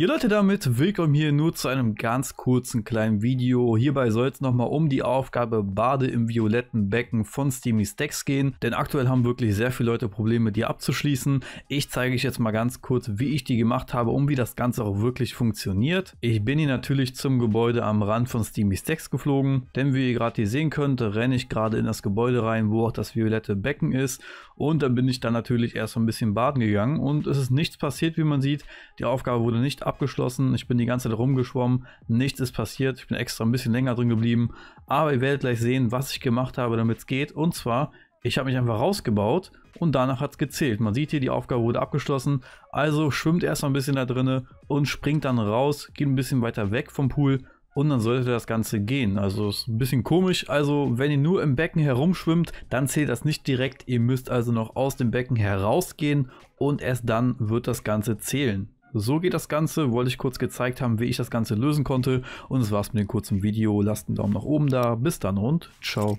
Ihr Leute damit, willkommen hier nur zu einem ganz kurzen kleinen Video. Hierbei soll es nochmal um die Aufgabe Bade im violetten Becken von Steamy Stacks gehen, denn aktuell haben wirklich sehr viele Leute Probleme, die abzuschließen. Ich zeige euch jetzt mal ganz kurz, wie ich die gemacht habe und wie das Ganze auch wirklich funktioniert. Ich bin hier natürlich zum Gebäude am Rand von Steamy Stacks geflogen, denn wie ihr gerade hier sehen könnt, renne ich gerade in das Gebäude rein, wo auch das violette Becken ist und dann bin ich dann natürlich erst so ein bisschen baden gegangen und es ist nichts passiert, wie man sieht. Die Aufgabe wurde nicht abgeschlossen abgeschlossen. Ich bin die ganze Zeit rumgeschwommen. Nichts ist passiert. Ich bin extra ein bisschen länger drin geblieben. Aber ihr werdet gleich sehen, was ich gemacht habe, damit es geht. Und zwar, ich habe mich einfach rausgebaut und danach hat es gezählt. Man sieht hier, die Aufgabe wurde abgeschlossen. Also schwimmt erstmal ein bisschen da drinne und springt dann raus. Geht ein bisschen weiter weg vom Pool und dann sollte das Ganze gehen. Also ist ein bisschen komisch. Also wenn ihr nur im Becken herumschwimmt, dann zählt das nicht direkt. Ihr müsst also noch aus dem Becken herausgehen und erst dann wird das Ganze zählen. So geht das Ganze, wollte ich kurz gezeigt haben, wie ich das Ganze lösen konnte und das war's mit dem kurzen Video. Lasst einen Daumen nach oben da, bis dann und ciao.